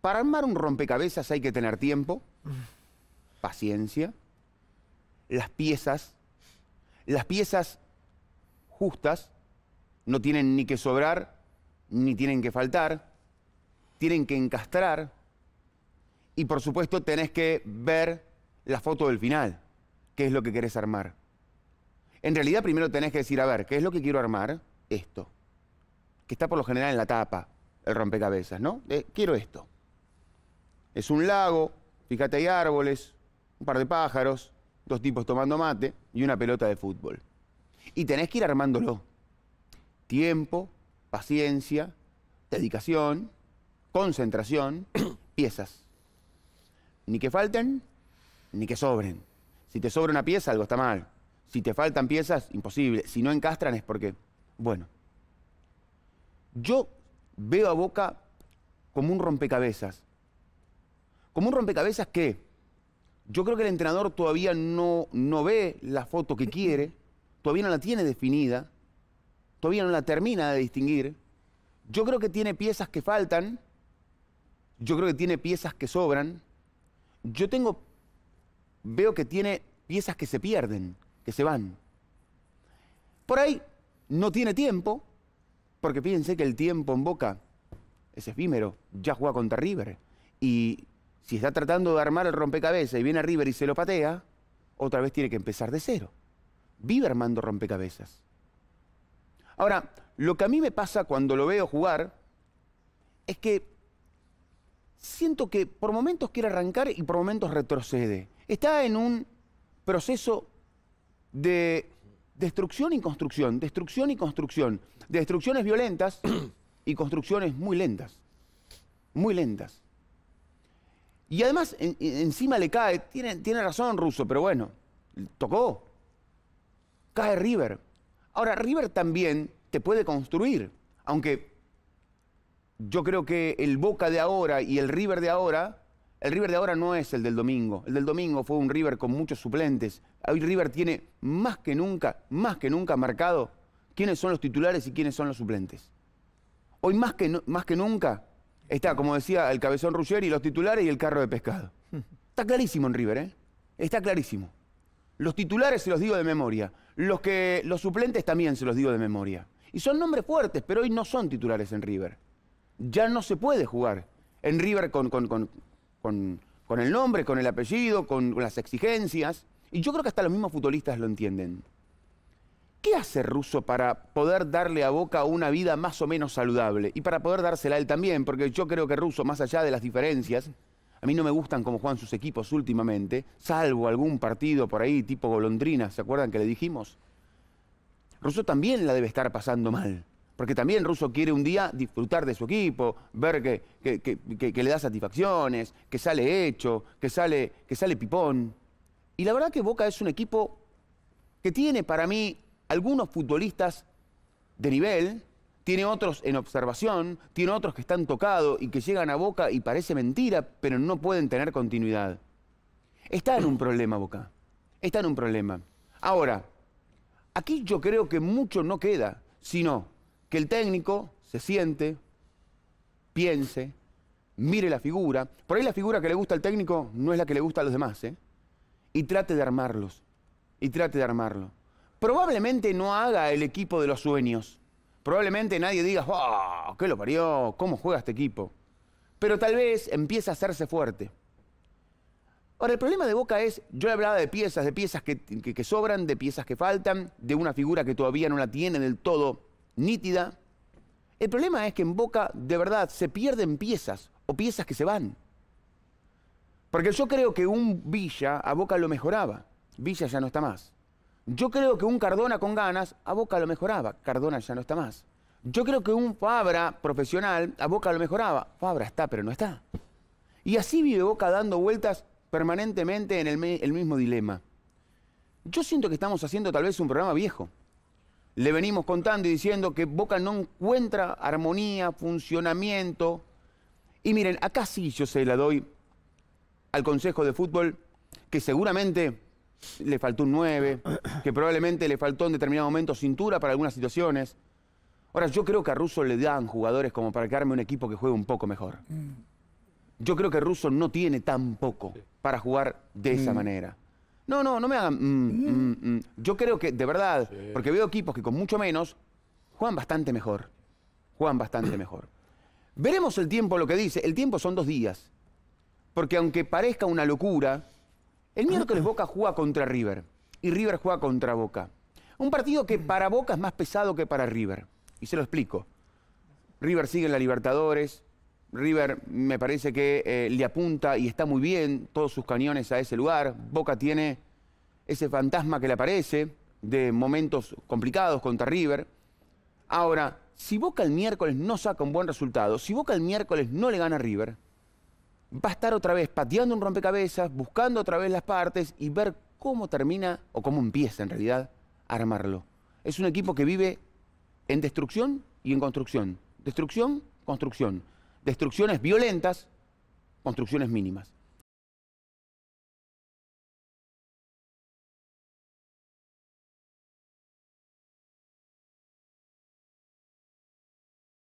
Para armar un rompecabezas hay que tener tiempo, paciencia, las piezas, las piezas justas, no tienen ni que sobrar, ni tienen que faltar, tienen que encastrar y por supuesto tenés que ver la foto del final, qué es lo que querés armar. En realidad primero tenés que decir, a ver, ¿qué es lo que quiero armar? Esto, que está por lo general en la tapa, el rompecabezas, ¿no? Eh, quiero esto. Es un lago, fíjate, hay árboles, un par de pájaros, dos tipos tomando mate y una pelota de fútbol. Y tenés que ir armándolo. Tiempo, paciencia, dedicación, concentración, piezas. Ni que falten, ni que sobren. Si te sobra una pieza, algo está mal. Si te faltan piezas, imposible. Si no encastran es porque, bueno. Yo veo a Boca como un rompecabezas como un rompecabezas que yo creo que el entrenador todavía no, no ve la foto que quiere, todavía no la tiene definida, todavía no la termina de distinguir. Yo creo que tiene piezas que faltan, yo creo que tiene piezas que sobran, yo tengo, veo que tiene piezas que se pierden, que se van. Por ahí no tiene tiempo, porque fíjense que el tiempo en Boca es efímero, ya juega contra River y si está tratando de armar el rompecabezas y viene a River y se lo patea, otra vez tiene que empezar de cero. Vive armando rompecabezas. Ahora, lo que a mí me pasa cuando lo veo jugar es que siento que por momentos quiere arrancar y por momentos retrocede. Está en un proceso de destrucción y construcción, destrucción y construcción, destrucciones violentas y construcciones muy lentas, muy lentas. Y además, encima le cae, tiene, tiene razón Russo, pero bueno, tocó. Cae River. Ahora, River también te puede construir, aunque yo creo que el Boca de ahora y el River de ahora, el River de ahora no es el del domingo. El del domingo fue un River con muchos suplentes. Hoy River tiene más que nunca, más que nunca marcado quiénes son los titulares y quiénes son los suplentes. Hoy más que, más que nunca Está, como decía, el cabezón y los titulares y el carro de pescado. Está clarísimo en River, ¿eh? Está clarísimo. Los titulares se los digo de memoria. Los, que, los suplentes también se los digo de memoria. Y son nombres fuertes, pero hoy no son titulares en River. Ya no se puede jugar en River con, con, el nombre, con el apellido, con las exigencias. Y yo creo que hasta los mismos futbolistas lo entienden. ¿Qué hace Russo para poder darle a Boca una vida más o menos saludable? Y para poder dársela a él también, porque yo creo que Russo, más allá de las diferencias, a mí no me gustan como juegan sus equipos últimamente, salvo algún partido por ahí tipo golondrina, ¿se acuerdan que le dijimos? Ruso también la debe estar pasando mal, porque también Ruso quiere un día disfrutar de su equipo, ver que, le da satisfacciones, que sale hecho, que sale, que sale pipón. Y la verdad que Boca es un equipo que tiene para mí algunos futbolistas de nivel, tiene otros en observación, tiene otros que están tocados y que llegan a Boca y parece mentira, pero no pueden tener continuidad. Está en un problema Boca, está en un problema. Ahora, aquí yo creo que mucho no queda, sino que el técnico se siente, piense, mire la figura. Por ahí la figura que le gusta al técnico no es la que le gusta a los demás, ¿eh? Y trate de armarlos. Y trate de armarlo probablemente no haga el equipo de los sueños. Probablemente nadie diga, Oh, ¿Qué lo parió? ¿Cómo juega este equipo? Pero tal vez empieza a hacerse fuerte. Ahora, el problema de Boca es, yo le hablaba de piezas, de piezas que sobran, de piezas que faltan, de una figura que todavía no la tiene del todo nítida. El problema es que en Boca, de verdad, se pierden piezas o piezas que se van. Porque yo creo que un Villa a Boca lo mejoraba. Villa ya no está más. Yo creo que un Cardona con ganas, a Boca lo mejoraba. Cardona ya no está más. Yo creo que un Fabra profesional, a Boca lo mejoraba. Fabra está, pero no está. Y así vive Boca dando vueltas permanentemente en el, mismo dilema. Yo siento que estamos haciendo tal vez un programa viejo. Le venimos contando y diciendo que Boca no encuentra armonía, funcionamiento. Y miren, acá sí yo se la doy al Consejo de Fútbol, que seguramente le faltó un 9, que probablemente le faltó en determinado momento cintura para algunas situaciones. Ahora, yo creo que a Russo le dan jugadores como para quedarme un equipo que juegue un poco mejor. Mm. Yo creo que Russo no tiene tan poco para jugar de esa mm. manera. No, no, no me hagan. Mm, yo creo que, de verdad, porque veo equipos que con mucho menos juegan bastante mejor. Juegan bastante mejor. Veremos el tiempo, lo que dice. El tiempo son dos días. Porque aunque parezca una locura, el miércoles Boca juega contra River y River juega contra Boca. Un partido que para Boca es más pesado que para River. Y se lo explico. River sigue en la Libertadores. River me parece que eh, le apunta y está muy bien todos sus cañones a ese lugar. Boca tiene ese fantasma que le aparece de momentos complicados contra River. Ahora, si Boca el miércoles no saca un buen resultado, si Boca el miércoles no le gana a River, va a estar otra vez pateando un rompecabezas, buscando otra vez las partes y ver cómo termina o cómo empieza en realidad a armarlo. Es un equipo que vive en destrucción y en construcción. Destrucción, construcción. Destrucciones violentas, construcciones mínimas.